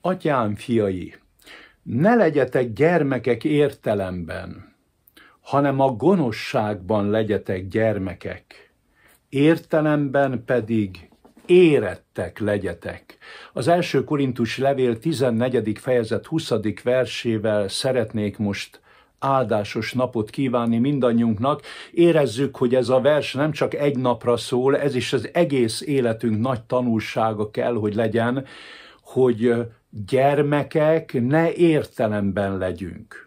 Atyám fiai, ne legyetek gyermekek értelemben, hanem a gonoszságban legyetek gyermekek, értelemben pedig érettek legyetek. Az első Korintus levél 14. fejezet 20. versével szeretnék most áldásos napot kívánni mindannyiunknak. Érezzük, hogy ez a vers nem csak egy napra szól, ez is az egész életünk nagy tanulsága kell, hogy legyen, hogy gyermekek ne értelemben legyünk.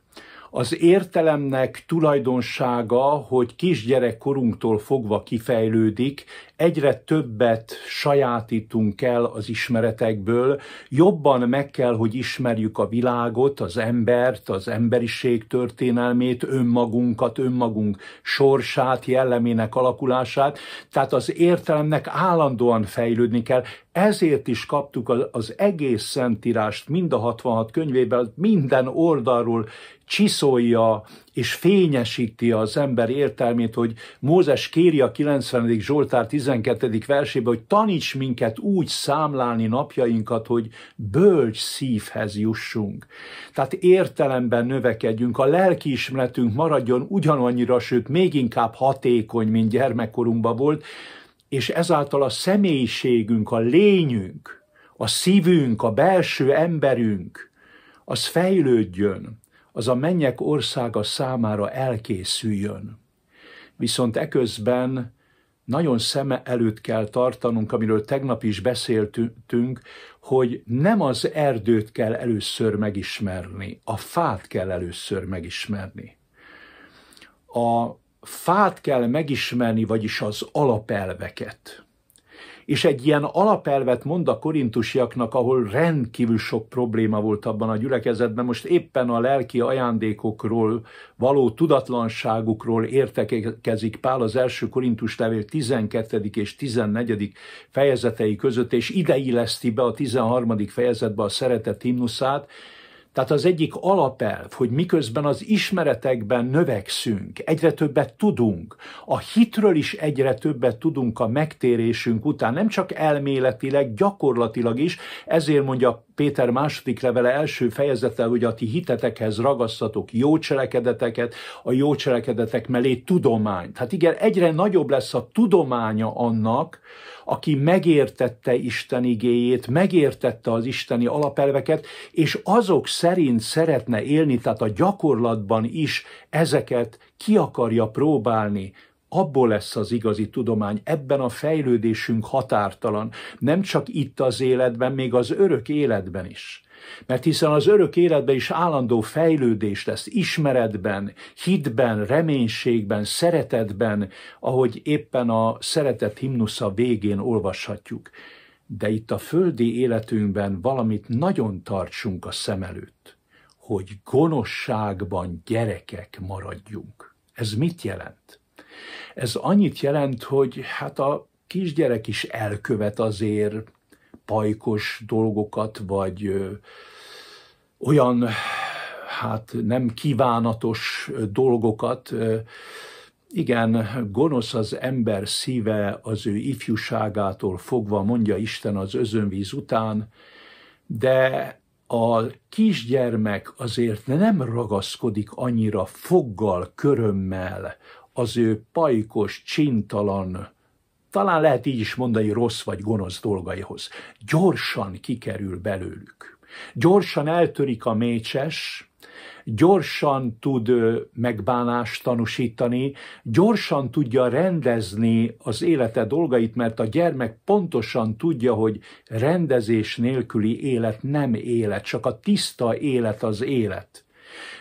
Az értelemnek tulajdonsága, hogy kisgyerekkorunktól fogva kifejlődik, egyre többet sajátítunk el az ismeretekből, jobban meg kell, hogy ismerjük a világot, az embert, az emberiség történelmét, önmagunkat, önmagunk sorsát, jellemének alakulását. Tehát az értelemnek állandóan fejlődni kell. Ezért is kaptuk az egész Szentírást, mind a 66 könyvében, minden oldalról csiszolja és fényesíti az ember értelmét, hogy Mózes kéri a 90. Zsoltár 12. versébe, hogy taníts minket úgy számlálni napjainkat, hogy bölcs szívhez jussunk. Tehát értelemben növekedjünk, a lelkiismeretünk maradjon ugyanannyira, sőt még inkább hatékony, mint gyermekkorunkban volt, és ezáltal a személyiségünk, a lényünk, a szívünk, a belső emberünk, az fejlődjön, az a mennyek országa számára elkészüljön. Viszont eközben nagyon szeme előtt kell tartanunk, amiről tegnap is beszéltünk, hogy nem az erdőt kell először megismerni, a fát kell először megismerni. A fát kell megismerni, vagyis az alapelveket. És egy ilyen alapelvet mond a korintusiaknak, ahol rendkívül sok probléma volt abban a gyülekezetben, most éppen a lelki ajándékokról való tudatlanságukról értekezik Pál az első korintus levél 12. és 14. fejezetei között, és ide illeszti be a 13. fejezetbe a szeretet himnuszát, tehát az egyik alapelv, hogy miközben az ismeretekben növekszünk, egyre többet tudunk, a hitről is egyre többet tudunk a megtérésünk után, nem csak elméletileg, gyakorlatilag is, ezért mondja Péter második levele első fejezete, hogy a ti hitetekhez ragasztatok jó cselekedeteket, a jó cselekedetek mellé tudományt. Hát igen, egyre nagyobb lesz a tudománya annak, aki megértette Isten igéjét, megértette az isteni alapelveket, és azok szerint szeretne élni, tehát a gyakorlatban is ezeket ki akarja próbálni, abból lesz az igazi tudomány, ebben a fejlődésünk határtalan, nem csak itt az életben, még az örök életben is. Mert hiszen az örök életben is állandó fejlődés lesz, ismeretben, hitben, reménységben, szeretetben, ahogy éppen a szeretet himnusza végén olvashatjuk. De itt a földi életünkben valamit nagyon tartsunk a szem előtt, hogy gonoszságban gyerekek maradjunk. Ez mit jelent? Ez annyit jelent, hogy hát a kisgyerek is elkövet azért pajkos dolgokat, vagy ö, olyan hát nem kívánatos dolgokat. Ö, igen, gonosz az ember szíve az ő ifjúságától fogva, mondja Isten az özönvíz után, de a kisgyermek azért nem ragaszkodik annyira foggal, körömmel az ő pajkos, csintalan, talán lehet így is mondani rossz vagy gonosz dolgaihoz. Gyorsan kikerül belőlük. Gyorsan eltörik a mécses, gyorsan tud megbánást tanúsítani, gyorsan tudja rendezni az élete dolgait, mert a gyermek pontosan tudja, hogy rendezés nélküli élet nem élet, csak a tiszta élet az élet.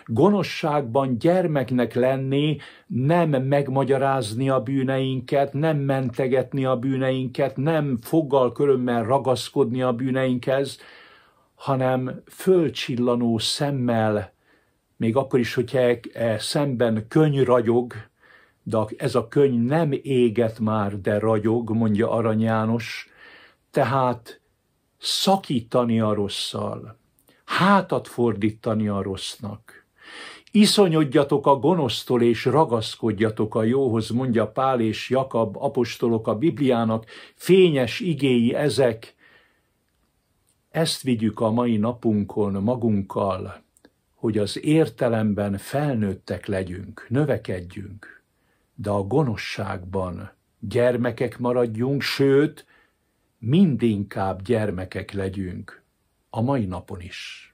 Gonoszságban gyermeknek lenni, nem megmagyarázni a bűneinket, nem mentegetni a bűneinket, nem foggal körömmel ragaszkodni a bűneinkhez, hanem fölcsillanó szemmel, még akkor is, hogyha e, e szemben könyv ragyog, de ez a köny nem éget már, de ragyog, mondja Arany János, tehát szakítani a rosszal, hátat fordítani a rossznak. Iszonyodjatok a gonosztól és ragaszkodjatok a jóhoz, mondja Pál és Jakab apostolok a Bibliának, fényes igéi ezek. Ezt vigyük a mai napunkon magunkkal, hogy az értelemben felnőttek legyünk, növekedjünk, de a gonoszságban gyermekek maradjunk, sőt, mindinkább gyermekek legyünk a mai napon is.